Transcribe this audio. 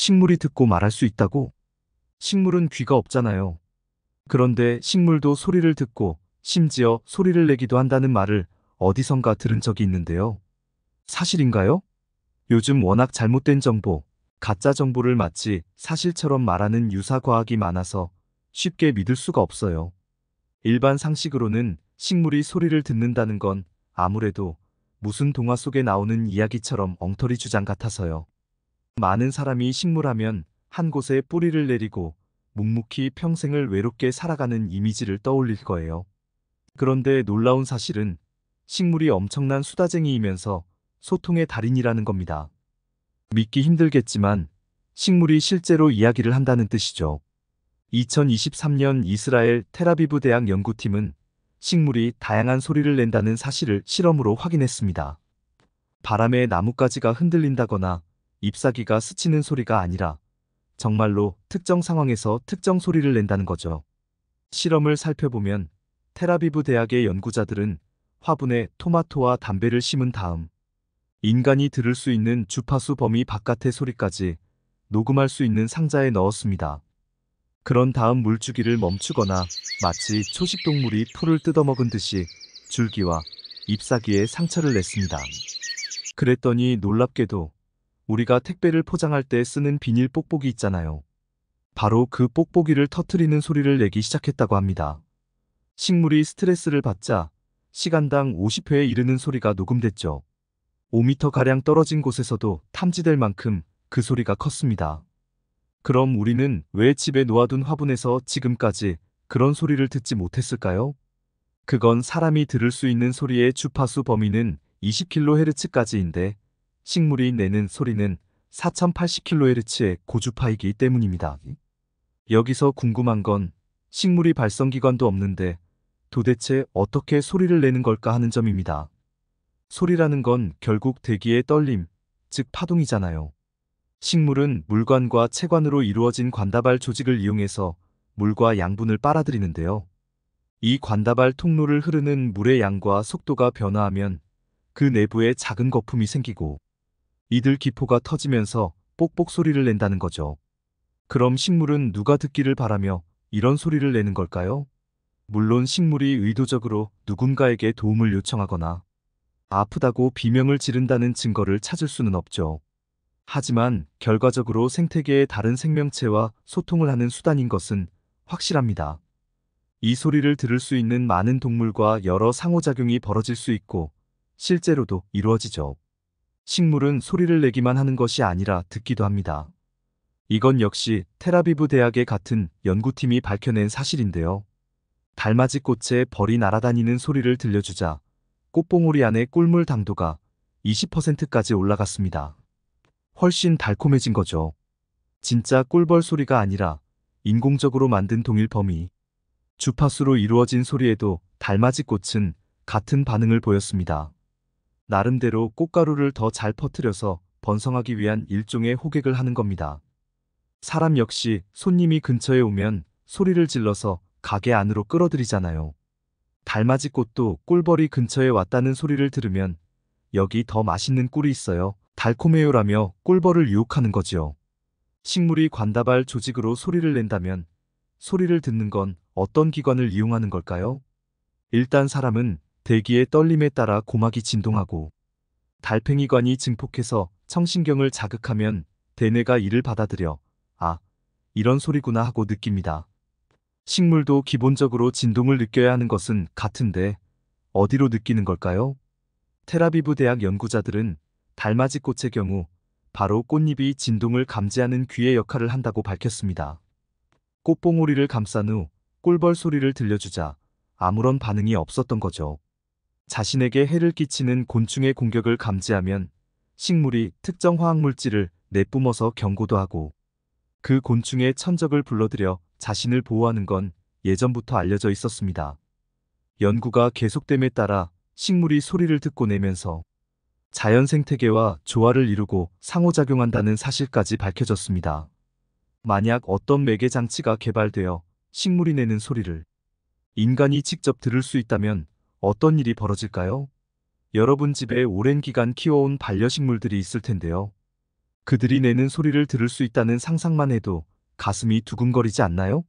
식물이 듣고 말할 수 있다고? 식물은 귀가 없잖아요. 그런데 식물도 소리를 듣고 심지어 소리를 내기도 한다는 말을 어디선가 들은 적이 있는데요. 사실인가요? 요즘 워낙 잘못된 정보, 가짜 정보를 마치 사실처럼 말하는 유사 과학이 많아서 쉽게 믿을 수가 없어요. 일반 상식으로는 식물이 소리를 듣는다는 건 아무래도 무슨 동화 속에 나오는 이야기처럼 엉터리 주장 같아서요. 많은 사람이 식물하면 한 곳에 뿌리를 내리고 묵묵히 평생을 외롭게 살아가는 이미지를 떠올릴 거예요. 그런데 놀라운 사실은 식물이 엄청난 수다쟁이이면서 소통의 달인이라는 겁니다. 믿기 힘들겠지만 식물이 실제로 이야기를 한다는 뜻이죠. 2023년 이스라엘 테라비브 대학 연구팀은 식물이 다양한 소리를 낸다는 사실을 실험으로 확인했습니다. 바람에 나뭇가지가 흔들린다거나 잎사귀가 스치는 소리가 아니라 정말로 특정 상황에서 특정 소리를 낸다는 거죠. 실험을 살펴보면 테라비브 대학의 연구자들은 화분에 토마토와 담배를 심은 다음 인간이 들을 수 있는 주파수 범위 바깥의 소리까지 녹음할 수 있는 상자에 넣었습니다. 그런 다음 물주기를 멈추거나 마치 초식동물이 풀을 뜯어먹은 듯이 줄기와 잎사귀에 상처를 냈습니다. 그랬더니 놀랍게도 우리가 택배를 포장할 때 쓰는 비닐 뽁뽁이 있잖아요. 바로 그 뽁뽁이를 터트리는 소리를 내기 시작했다고 합니다. 식물이 스트레스를 받자 시간당 50회에 이르는 소리가 녹음됐죠. 5m가량 떨어진 곳에서도 탐지될 만큼 그 소리가 컸습니다. 그럼 우리는 왜 집에 놓아둔 화분에서 지금까지 그런 소리를 듣지 못했을까요? 그건 사람이 들을 수 있는 소리의 주파수 범위는 20kHz까지인데 식물이 내는 소리는 4080kHz의 고주파이기 때문입니다. 여기서 궁금한 건 식물이 발성기관도 없는데 도대체 어떻게 소리를 내는 걸까 하는 점입니다. 소리라는 건 결국 대기의 떨림, 즉 파동이잖아요. 식물은 물관과 체관으로 이루어진 관다발 조직을 이용해서 물과 양분을 빨아들이는데요. 이 관다발 통로를 흐르는 물의 양과 속도가 변화하면 그 내부에 작은 거품이 생기고 이들 기포가 터지면서 뽁뽁 소리를 낸다는 거죠. 그럼 식물은 누가 듣기를 바라며 이런 소리를 내는 걸까요? 물론 식물이 의도적으로 누군가에게 도움을 요청하거나 아프다고 비명을 지른다는 증거를 찾을 수는 없죠. 하지만 결과적으로 생태계의 다른 생명체와 소통을 하는 수단인 것은 확실합니다. 이 소리를 들을 수 있는 많은 동물과 여러 상호작용이 벌어질 수 있고 실제로도 이루어지죠. 식물은 소리를 내기만 하는 것이 아니라 듣기도 합니다. 이건 역시 테라비브 대학의 같은 연구팀이 밝혀낸 사실인데요. 달맞이 꽃에 벌이 날아다니는 소리를 들려주자 꽃봉오리 안의 꿀물 당도가 20%까지 올라갔습니다. 훨씬 달콤해진 거죠. 진짜 꿀벌 소리가 아니라 인공적으로 만든 동일 범위, 주파수로 이루어진 소리에도 달맞이 꽃은 같은 반응을 보였습니다. 나름대로 꽃가루를 더 잘 퍼뜨려서 번성하기 위한 일종의 호객을 하는 겁니다. 사람 역시 손님이 근처에 오면 소리를 질러서 가게 안으로 끌어들이잖아요. 달맞이 꽃도 꿀벌이 근처에 왔다는 소리를 들으면 여기 더 맛있는 꿀이 있어요. 달콤해요라며 꿀벌을 유혹하는 거지요. 식물이 관다발 조직으로 소리를 낸다면 소리를 듣는 건 어떤 기관을 이용하는 걸까요? 일단 사람은 대기의 떨림에 따라 고막이 진동하고 달팽이관이 증폭해서 청신경을 자극하면 대뇌가 이를 받아들여 아, 이런 소리구나 하고 느낍니다. 식물도 기본적으로 진동을 느껴야 하는 것은 같은데 어디로 느끼는 걸까요? 테라비브 대학 연구자들은 달맞이 꽃의 경우 바로 꽃잎이 진동을 감지하는 귀의 역할을 한다고 밝혔습니다. 꽃봉오리를 감싼 후 꿀벌 소리를 들려주자 아무런 반응이 없었던 거죠. 자신에게 해를 끼치는 곤충의 공격을 감지하면 식물이 특정 화학물질을 내뿜어서 경고도 하고 그 곤충의 천적을 불러들여 자신을 보호하는 건 예전부터 알려져 있었습니다. 연구가 계속됨에 따라 식물이 소리를 듣고 내면서 자연 생태계와 조화를 이루고 상호작용한다는 사실까지 밝혀졌습니다. 만약 어떤 매개 장치가 개발되어 식물이 내는 소리를 인간이 직접 들을 수 있다면 어떤 일이 벌어질까요? 여러분 집에 오랜 기간 키워온 반려식물들이 있을 텐데요. 그들이 내는 소리를 들을 수 있다는 상상만 해도 가슴이 두근거리지 않나요?